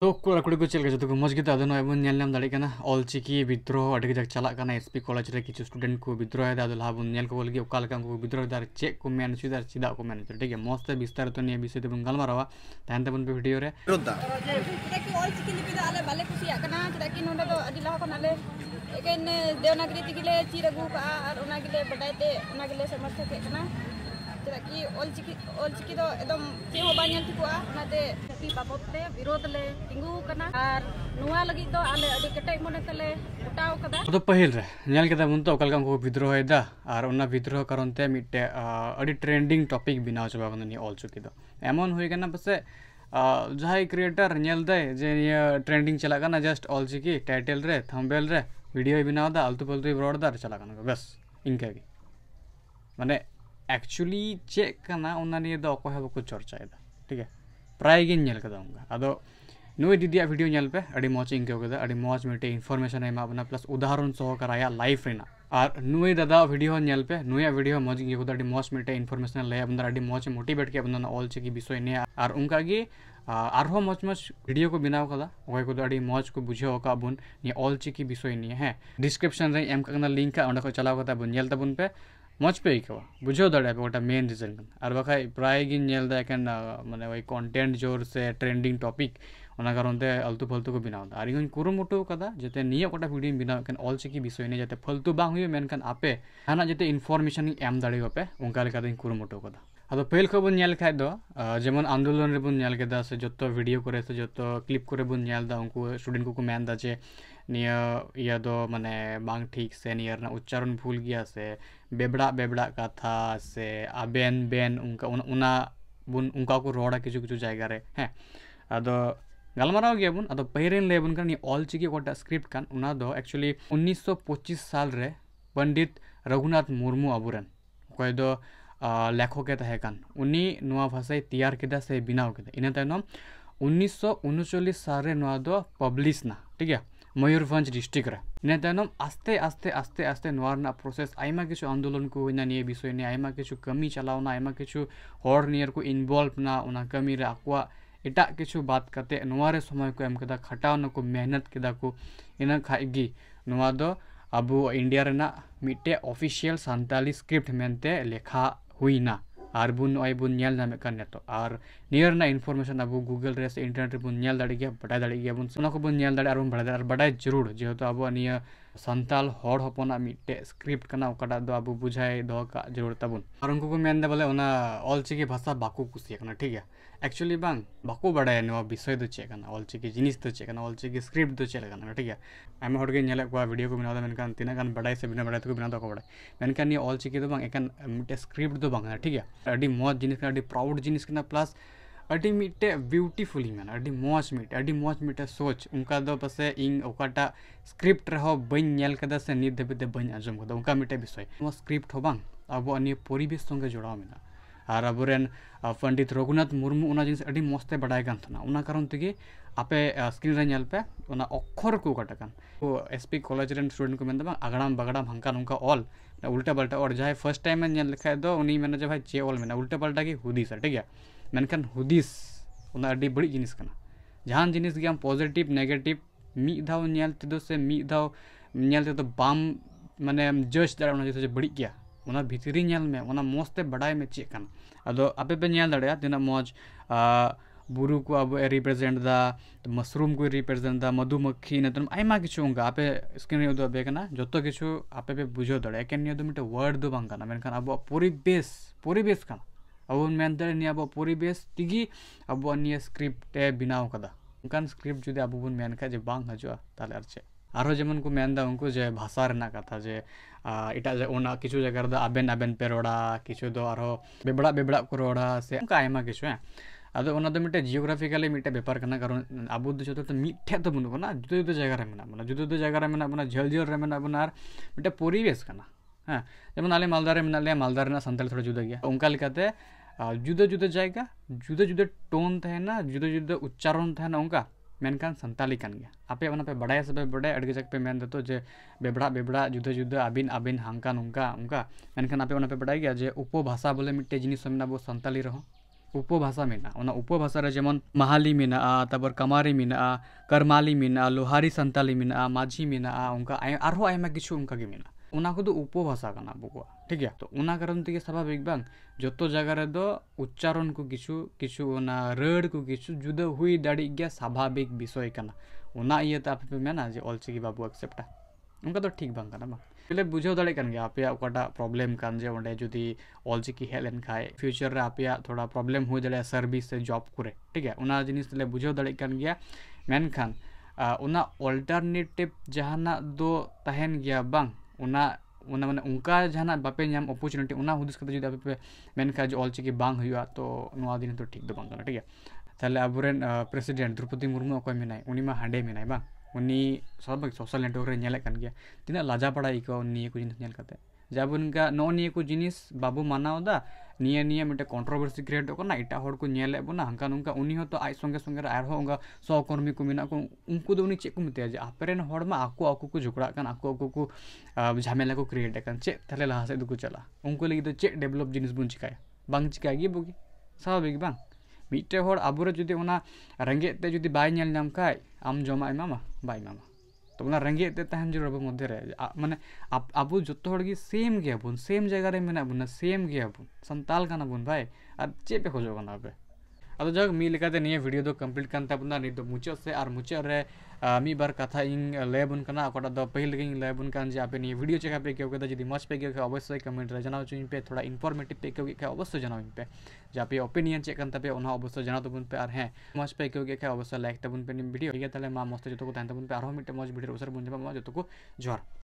तो कड़ा कुड़ी को चलकर जो मजगे अदोम दाड़ा अलचिकी विद्रोह अटे जगह चलना एस पी कॉलेज कि स्टूडेंट को विद्रोह अदलिए विद्रोह दार चेक को मैन चुदार चेदा को मैन ठीक है मस्त विस्तार तो नहीं विषय तुम गलमारा तेन तब भिडियो लेकिन देवनागरी तीन चीज अगुक विद्रोह विद्रोह कारणते मिट्टे ट्रेंडिंग टॉपिक बना चुका अलचुकी एमन होना पास जहाँ क्रिएटर जे ट्रेंडिंग चलना जस्ट अलचिकी टाइटल थम्बेल भिडियो बनावे आलतू पलतु रोड़ दस इनका माने एक्चुअली चेकना उन्हें अकोहे बाको चर्चा ठीक है प्राय गेल नुए दीदी भिडियो नलपे मज़ इंकदा मज़ मिट्टे इनफरमेशन एमाबना प्लस उदाहरण सहकार आया लाइफ और नुए दादा भिडियो नलपे नुए भिडियो मज़ इंकदा मज़ मिट्टे इनफरमेशन लैबना मज़ मोटीट के अल चिकी विषय ने और उनका और मज़ मज़ भिडियो को बनाव का अभी मज़ को बुझे बन ऑल चिकी विषय नहीं है डिस्क्रिप्शन रही एम लिंक अंडे चलाव बन पे ᱢᱚᱡᱽ ᱯᱮ ᱟᱹᱭᱠᱟᱹᱣᱟ ᱵᱩᱡᱷᱟᱹᱣ ᱫᱟᱲᱮᱭᱟᱜᱼᱟ ᱯᱮ ᱜᱚᱴᱟ ᱢᱮᱱ ᱨᱤᱡᱮᱱ ᱠᱟᱱᱟ ᱟᱨ ᱵᱟᱠᱷᱟᱡ ᱯᱨᱟᱭ ᱜᱤᱧ ᱧᱮᱞᱫᱟ ᱮᱠᱮᱱ ᱢᱟᱱᱮ ᱳᱭ ᱠᱚᱱᱴᱮᱱᱴ ᱡᱳᱨ ᱥᱮ ᱴᱨᱮᱱᱰᱤᱝ ᱴᱚᱯᱤᱠ ᱚᱱᱟ ᱠᱟᱨᱚᱱ ᱛᱮ ᱟᱞᱛᱩ ᱯᱷᱟᱞᱛᱩ ᱠᱚ ᱵᱮᱱᱟᱣ ᱮᱫᱟ ᱟᱨ ᱤᱧ ᱠᱩᱨᱩᱢᱩᱴᱩ ᱟᱠᱟᱫᱟ ᱡᱟᱛᱮ ᱱᱤᱭᱟᱹ ᱚᱠᱟᱴᱟᱜ ᱵᱷᱤᱰᱤᱭᱳᱧ ᱵᱮᱱᱟᱣ ᱠᱟᱱ ᱚᱞᱪᱤᱠᱤ ᱵᱤᱥᱚᱭ ᱱᱤᱭᱮ ᱡᱟᱛᱮ ᱯᱷᱟᱞᱛᱩ ᱵᱟᱝ ᱦᱩᱭᱩᱜ ᱢᱮᱱᱠᱷᱟᱱ ᱟᱯᱮ ᱡᱟᱦᱟᱱᱟᱜ ᱡᱟᱛᱮ ᱤᱱᱯᱷᱚᱨᱢᱮᱥᱚᱱ ᱤᱧ ᱮᱢ ᱫᱟᱲᱮᱭᱟᱯᱮ ᱚᱱᱠᱟ ᱞᱮᱠᱟᱛᱮᱧ ᱠᱩᱨᱩᱢᱩᱴᱩ ᱟᱠᱟᱫᱟ ᱟᱫᱚ ᱯᱟᱹᱦᱤᱞ ᱠᱷᱚᱱ ᱵᱚᱱ ᱧᱮᱞ ᱠᱷᱟᱡ ᱫᱚ ᱡᱮᱢᱚᱱ ᱟᱱᱫᱳᱞᱚᱱ ᱨᱮᱵᱚᱱ ᱧᱮᱞ ᱠᱮᱫᱟ ᱥᱮ ᱡᱚᱛᱚ ᱵᱷᱤᱰᱤᱭᱳ ᱠᱚᱨᱮ ᱥᱮ ᱡᱚᱛᱚ ᱠᱞᱤᱯ ᱠᱚᱨᱮ ᱵᱚᱱ ᱧᱮᱞ ᱮᱫᱟ ᱩᱱᱠᱩ ᱥᱴᱩᱰᱮᱱᱴ ᱠᱚᱠᱚ ᱢᱮᱱ ᱮᱫᱟ ᱡᱮ निया या बांग ठीक से नियर ना उच्चारण भूल गया से बेबड़ा बेबड़ा कथा से आबेन बेन उनका उन, उना बुन उनका को रोड़ा किचु किचु जायगा रे हैं अदो गलमारा गया बुन अदो पहिरेन ले बुन कर ऑल चीज़ कोटा स्क्रिप्ट कान उना दो एक्चुअली 1925 साल रे पंडित रघुनाथ मुर्मू अबुरन कोई दो लेखो के तहे कान उनी नुआ भाषाई तैयार किदा से बिना किदा इने तनो 1939 साल रे नुआ दो पब्लिश ना ठीक है मयूरभ डिस्ट्रिक्ट ने दानम आस्ते आस्ते आस्ते आस्ते नारा प्रोसेस आमा किस आंदोलन को ये विषय नेमा किस कमी चलावना आमा किस नियर कमी आपको एट कि बात करते समय को खटावना को मेहनत किया को अब इंडिया रना मिटे ऑफिशियल सानताली स्क्रिप्ट मनते लेखा हुईना और बुन नई बुन नेत ᱱᱤᱭᱟᱹ ᱨᱮᱱᱟᱜ ᱤᱱᱯᱷᱚᱨᱢᱮᱥᱚᱱ ᱟᱵᱚ ᱜᱩᱜᱩᱞ ᱨᱮ ᱥᱮ ᱤᱱᱴᱟᱨᱱᱮᱴ ᱨᱮᱵᱚᱱ ᱧᱮᱞ ᱫᱟᱲᱮᱭᱟᱜ ᱜᱮᱭᱟ ᱵᱟᱰᱟᱭ ᱫᱟᱲᱮᱭᱟᱜ ᱜᱮᱭᱟ ᱵᱚᱱ ᱚᱱᱟ ᱠᱚᱵᱚᱱ ᱧᱮᱞ ᱫᱟᱲᱮᱭᱟᱜᱼᱟ ᱟᱨᱵᱚᱱ ᱵᱟᱰᱟᱭ ᱫᱟᱲᱮᱭᱟᱜᱼᱟ ᱟᱨ ᱵᱟᱰᱟᱭ ᱡᱟᱹᱨᱩᱲ ᱡᱮᱦᱮᱛᱩ ᱟᱵᱚᱣᱟᱜ ᱱᱤᱭᱟᱹ ᱥᱟᱱᱛᱟᱞ ᱦᱚᱲ ᱦᱚᱯᱚᱱᱟᱜ ᱢᱤᱫᱴᱮᱡ ᱥᱠᱨᱤᱯᱴ ᱠᱟᱱᱟ ᱚᱠᱟᱴᱟᱜ ᱫᱚ ᱟᱵᱚ ᱵᱩᱡᱷᱟᱹᱭ ᱫᱚᱦᱚ ᱠᱟᱜ ᱡᱟᱹᱨᱩᱲ ᱛᱟᱵᱚᱱ ᱟᱨ ᱩᱱᱠᱩ ᱠᱚ ᱢᱮᱱᱫᱟ ᱵᱚᱞᱮ ᱚᱱᱟ ᱚᱞᱪᱤᱠᱤ ᱵᱷᱟᱥᱟ ᱵᱟᱠᱚ ᱠᱩᱥᱤᱭᱟᱜ ᱠᱟᱱᱟ ᱴᱷᱤᱠ ᱜᱮᱭᱟ ᱮᱠᱪᱩᱭᱮᱞᱤ ᱵᱟᱝ ᱵᱟᱠᱚ ᱵᱟᱰᱟᱭᱟ ᱱᱚᱣᱟ ᱵᱤᱥᱚᱭ ᱫᱚ ᱪᱮᱫ ᱠᱟᱱᱟ ᱚᱞᱪᱤᱠᱤ ᱡᱤᱱᱤᱥ ᱫᱚ ᱪᱮᱫ ᱠᱟᱱᱟ ᱚᱞᱪᱤᱠᱤ ᱥᱠᱨᱤᱯᱴ ᱫᱚ ᱪᱮᱫ ᱠᱟᱱᱟ ᱴᱷᱤᱠ ᱜᱮᱭᱟ ᱟᱭᱢᱟ ᱦᱚᱲᱜᱮ ᱧᱮᱞᱮᱫ ᱠᱚᱣᱟ ᱵᱷᱤᱰᱤᱭᱳ ᱠᱚ ᱵᱮᱱᱟᱣᱫᱟ ᱢᱮᱱᱠᱷᱟᱱ ᱛᱤᱱᱟᱹᱜ ᱜᱟᱱ ᱵᱟᱰᱟᱭ ᱥᱮ ᱵᱤᱱᱟᱹ ᱵᱟᱰᱟᱭ ᱛᱮᱠᱚ ᱵᱮᱱᱟᱣ ᱫᱚᱠᱚ ᱵᱟᱰᱟᱭ ᱢᱮᱱᱠᱷᱟᱱ ᱱᱤᱭᱟᱹ ᱚᱞᱪᱤᱠᱤ ᱫᱚ ᱵᱟᱝ ᱮᱠᱟᱱ ᱢᱤᱫᱴᱮᱡ ᱥᱠᱨᱤᱯᱴ ᱫᱚ ᱵᱟᱝ ᱠᱟᱱᱟ ᱴᱷᱤᱠ ᱜᱮᱭᱟ ᱟᱹᱰᱤ ᱢᱚᱡᱽ ᱡᱤᱱᱤᱥ ᱠᱟᱱᱟ ᱟᱹᱰᱤ ᱯᱨᱟᱩᱰ ᱡᱤᱱᱤᱥ ᱠᱟᱱᱟ ᱯᱞᱟᱥ ᱟᱹᱰᱤ ᱢᱤᱫᱴᱮᱡ ᱵᱤᱭᱩᱴᱤᱯᱷᱩᱞᱤᱧ ᱢᱮᱱᱟ ᱟᱹᱰᱤ ᱢᱚᱡᱽ ᱢᱤᱫᱴᱮᱡ ᱟᱹᱰᱤ ᱢᱚᱡᱽ ᱢᱤᱫᱴᱮᱡ ᱥᱳᱪ ᱚᱱᱠᱟ ᱫᱚ ᱯᱟᱥᱮ ᱤᱧ ᱚᱠᱟᱴᱟᱜ ᱥᱠᱨᱤᱯᱴ ᱨᱮᱦᱚᱸ ᱵᱟᱹᱧ ᱧᱮᱞ ᱠᱟᱫᱟ ᱥᱮ ᱱᱤᱛ ᱫᱷᱟᱹᱵᱤᱡ ᱛᱮ ᱵᱟᱹᱧ ᱟᱸᱡᱚᱢ ᱠᱟᱫᱟ ᱚᱱᱠᱟ ᱢᱤᱫᱴᱮᱡ ᱵᱤᱥᱚᱭ ᱱᱚᱣᱟ ᱥᱠᱨᱤᱯᱴ ᱦᱚᱸ ᱵᱟᱝ ᱟᱵᱚᱣᱟᱜ ᱱᱤᱭᱟᱹ ᱯᱚᱨᱤᱵᱮᱥ ᱥᱚᱸᱜᱮ ᱡᱚᱲᱟᱣ ᱢᱮᱱᱟᱜᱼᱟ ᱟᱨ ᱟᱵᱚᱨᱮᱱ ᱯᱚᱱᱰᱤᱛ ᱨᱚᱜᱷᱩᱱᱟᱛᱷ ᱢᱩᱨᱢᱩ ᱚᱱᱟ ᱡᱤᱱᱤᱥ ᱟᱹᱰᱤ ᱢᱚᱡᱽ ᱛᱮ ᱵᱟᱰᱟᱭ ᱠᱟᱱ ᱛᱟᱦᱮᱱᱟ ᱚᱱᱟ ᱠᱟᱨᱚᱱ ᱛᱮᱜᱮ ᱟᱯᱮ ᱥᱠᱨᱤᱱ ᱨᱮ ᱧᱮᱞ ᱯᱮ ᱚᱱᱟ ᱚᱠᱠᱷᱚᱨ ᱠᱚ ᱚᱠᱟᱴᱟᱜ ᱠᱟᱱ ᱮᱥ ᱯᱤ ᱠᱚᱞᱮᱡᱽ ᱨᱮᱱ ᱥᱴᱩᱰᱮᱱᱴ ᱠᱚ ᱢᱮᱱᱫᱟ ᱵᱟᱝ ᱟᱜᱲᱟᱢ ᱵᱟᱜᱲᱟᱢ ᱦᱟᱝᱠᱟ ᱱᱚᱝᱠᱟ ᱚᱞ ᱩᱞᱴᱟ ᱯᱟᱞᱴᱟ ᱚᱨ ᱡᱟᱦᱟᱸᱭ ᱯᱷᱟᱨᱥᱴ ᱴᱟᱭᱤᱢ ᱮ ᱧᱮᱞ ᱞᱮᱠᱷᱟᱡ ᱫᱚ ᱩᱱᱤ ᱢᱮᱱᱟ ᱡᱮ ᱵᱷᱟᱭ ᱪᱮᱫ ᱚᱞ ᱢᱮᱱᱟᱜᱼᱟ ᱩᱞᱴᱟ ᱯᱟᱞᱴᱟ ᱜᱮ ᱦᱩᱫᱤᱥᱟ ᱴᱷᱤᱠ ᱜᱮᱭᱟ मेखान हुदीस बड़ी जिन जहां जिन पजिटिव नेगेटिव मिद दौ से मिद दौ बाम मैंने जज दाड़ा जो बड़ी गया उना भितरी में उना मोस्ते बड़ा में चेकन अदो आपे पे नेल दड़या तिना मौज बुरु को अब रिप्रेजेंट दा तो मशरूम को रिप्रेजेंट दा मधुमक्खी ने तुम तो आइमा किछु आपे स्क्रीन रे दबे कना जतो किछु आपे पे बुझो दड़या केन ने वर्ड दो बंगा अब पूरी बेस अब मैं दिनेवेश अब स्क्रिप्ट बनाव का उनका स्क्रिप्ट जुदी अब मैं जे बांग हजुआ ताले और चे आरो जेमन को मैं उनको जे भाषा रेना कथा जे इटा जे ओना किछु जगह दा अबेन अबेन पेरोडा किछु दो आरो बेबड़ा बेबड़ा को रोडा से उनका आयमा किछु है अब ओना दो मिटे जियोग्राफिकली मिटे बेपार करना कारण अबु दो जतो तो मिठे तो बुनो ना जुदो जुदो जगह रे मना मना मतलब जुदो तो जुदो जगह रे मना अपना झल झल रे मना अपना मिटे परिवेश कना हां जेमन आले मालदा रे मना ले मालदा ना संतल थोड़ा जुदा गया उनका लिखाते हैं जुदा जुदा जगह जुदा जुदा टोन तहना जुदा जुदा उच्चारण तहना उनका मेनकान संताली कान गया आपे अपना पे बड़ा से बड़ा अड़के अड़गे पे मेन देतो जे बेबड़ा बेबड़ा जुदा जुदा आबिन आबिन हांका नुंका उनका मेनकान आपे अपना पे बड़ा गया जे उपभाषा बोले मिट्टे जिनिस मेना बो संताली रहो उपभाषा मेना उना उपभाषा रे जेमन महाली मेना तबर कमारी मेना करमाली मेना लोहारी संताली मेना माझी मेना उनका आरो आयमा किछु उनका गे मेना उपभाषा का बुक ठीक है तो कारण तक स्वाभाविक बा जो जगार उच्चारण को किस किस रड़ को किस जुदा हुई दाड़ी गया स्वाभाविक विषय करना जे अलचिकी बाबू एक्सेप्टा उनका तो ठीक बा पहले बुझे दागे आपे प्रॉब्लम कान जे अंडे जुदी अलचिकी हेलन खाए फ्यूचर रे आपे थोड़ा प्रॉब्लम हो दाड़े सर्विस से जॉब कुरे ठीक है उना जिनिस ले बुझे दागेन गया मेनखान उना अल्टरनेटिव जहाना दो तहन गया बांग ᱚᱱᱟ ᱚᱱᱟ ᱢᱟᱱᱮ ᱚᱱᱠᱟ ᱡᱟᱦᱟᱱᱟᱜ ᱵᱟᱯᱮ ᱧᱟᱢ ᱚᱯᱚᱨᱪᱩᱱᱤᱴᱤ ᱚᱱᱟ ᱦᱩᱫᱤᱥ ᱠᱟᱛᱮ ᱡᱩᱫᱤ ᱟᱯᱮ ᱯᱮ ᱢᱮᱱᱠᱷᱟᱱ ᱡᱮ ᱚᱞᱪᱤᱠᱤ ᱵᱟᱝ ᱦᱩᱭᱩᱜᱼᱟ ᱛᱚ ᱱᱚᱣᱟ ᱫᱤᱱ ᱫᱚ ᱴᱷᱤᱠ ᱫᱚ ᱵᱟᱝ ᱠᱟᱱᱟ ᱴᱷᱤᱠ ᱜᱮᱭᱟ ᱛᱟᱦᱞᱮ ᱟᱵᱚᱨᱮᱱ ᱯᱨᱮᱥᱤᱰᱮᱱᱴ ᱫᱨᱚᱯᱚᱫᱤ ᱢᱩᱨᱢᱩ ᱚᱠᱚᱭ ᱢᱮᱱᱟᱭ ᱩᱱᱤ ᱢᱟ ᱦᱟᱸᱰᱮ ᱢᱮᱱᱟᱭ ᱵᱟᱝ ᱩᱱᱤ ᱥᱚᱵ ᱥᱳᱥᱟᱞ ᱱᱮᱴᱣᱟᱨᱠ ᱨᱮ ᱧᱮᱞᱮᱫ ᱠᱟᱱ ᱜᱮᱭᱟ ᱛᱤᱱᱟᱹᱜ ᱞᱟᱡᱟ ᱵᱟᱲᱟᱭ ᱟᱹᱭᱠᱟᱹᱣᱟ ᱱᱤᱭᱟᱹ ᱠᱚ ᱡᱤᱱᱤᱥ ᱧᱮᱞ ᱠᱟᱛᱮ ᱡᱮ ᱟᱵᱚ ᱱᱚᱝᱠᱟ ᱱᱚᱜᱼᱚ ᱱᱤᱭᱟᱹ ᱠᱚ ᱡᱤᱱᱤᱥ ᱵᱟᱵᱚ ᱢᱟᱱᱟᱣ ᱮᱫᱟ निये निये मिटे कंट्रोवर्सी क्रिएट होना एटा हर को नेले बोना हंका नुंका उनी हो तो आज संगे संगे आर हो उनका सहकर्मी को मेना को उनको दो उनी चेक को मते जे आपरेन हर मा आको आको को झुकड़ा कान आको आको को झामेला को क्रिएट कान चे तले लहा से दुको चला उनको लगी तो चे डेवलप जिनिस बुन चिकाय चिका चिकाय गे बोगी स्वाभाविक बांग मिट्टे हर आबुरे जुदी उना रंगे ते जुदी बाय नेल नाम काय आम जमा इमामा बाय मामा तो मतलब रेगे जो रोबे मध्य मैंने अब जो हि सेम गया बुन, सेम जगह मेना बुना सेम गया बुन, संताल गाना बुन भाई और चे पे खोजोगना अभी ᱟᱫᱚ ᱡᱟᱜ ᱢᱤᱫ ᱞᱮᱠᱟᱛᱮ ᱱᱤᱭᱟᱹ ᱵᱷᱤᱰᱤᱭᱳ ᱫᱚ ᱠᱚᱢᱯᱞᱤᱴ ᱠᱟᱱ ᱛᱟᱵᱚᱱᱟ ᱱᱤᱛ ᱫᱚ ᱢᱩᱪᱟᱹᱫ ᱥᱮ ᱟᱨ ᱢᱩᱪᱟᱹᱫ ᱨᱮ ᱢᱤᱫ ᱵᱟᱨ ᱠᱟᱛᱷᱟ ᱤᱧ ᱞᱟᱹᱭ ᱟᱵᱚᱱ ᱠᱟᱱᱟ ᱚᱠᱟᱴᱟᱜ ᱫᱚ ᱯᱟᱹᱦᱤᱞ ᱨᱮᱜᱮᱧ ᱞᱟᱹᱭ ᱟᱵᱚᱱ ᱠᱟᱱ ᱡᱮ ᱟᱯᱮ ᱱᱤᱭᱟᱹ ᱵᱷᱤᱰᱤᱭᱳ ᱪᱮᱠᱟ ᱯᱮ ᱟᱹᱭᱠᱟᱹᱣ ᱠᱮᱫᱟ ᱡᱩᱫᱤ ᱢᱚᱡᱽ ᱯᱮ ᱟᱹᱭᱠᱟᱹᱣ ᱠᱷᱟᱡ ᱚᱵᱚᱥᱥᱳᱭ ᱠᱚᱢᱮᱱᱴ ᱨᱮ ᱡᱟᱱᱟᱣ ᱦᱚᱪᱚᱧ ᱯᱮ ᱛᱷᱚᱲᱟ ᱤᱱᱯᱷᱚᱨᱢᱮᱴᱤᱵᱷ ᱯᱮ ᱟᱹᱭᱠᱟᱹᱣ ᱠᱮᱫ ᱠᱷᱟᱡ ᱚᱵᱚᱥᱥᱳᱭ ᱡᱟᱱᱟᱣᱤᱧ ᱯᱮ ᱡᱮ ᱟᱯᱮ ᱚᱯᱤᱱᱤᱭᱚᱱ ᱪᱮᱫ ᱠᱟᱱ ᱛᱟᱯᱮ ᱚᱱᱟ ᱚᱵᱚᱥᱥᱳᱭ ᱡᱟᱱᱟᱣ ᱛᱟᱵᱚᱱ ᱯᱮ ᱟᱨ ᱦᱮᱸ ᱢᱚᱡᱽ ᱯᱮ ᱟᱹᱭᱠᱟᱹᱣ ᱠᱮᱫ ᱠᱷᱟᱡ অবশ্যই লাইক ᱛᱟᱵᱚᱱ ᱯᱮ ᱱᱤᱭᱟᱹ ᱵᱷᱤᱰᱤᱭᱳ ᱴᱷᱤᱠ ᱜᱮᱭᱟ ᱛᱟᱦᱞᱮ ᱢᱟ ᱢᱚᱡᱽ ᱛᱮ ᱡᱚᱛᱚ ᱠᱚ ᱛᱟᱦᱮᱱ ᱛᱟᱵᱚᱱ ᱯᱮ ᱟᱨᱦᱚᱸ ᱢᱤᱫᱴᱮᱱ ᱢᱚᱡᱽ ᱵᱷᱤᱰᱤᱭᱳ ᱩᱥᱟᱹᱨᱟ ᱵᱚᱱ ᱧᱟᱯᱟᱢᱟ ᱡᱚᱛᱚ ᱠᱚ ᱡᱚᱦᱟᱨ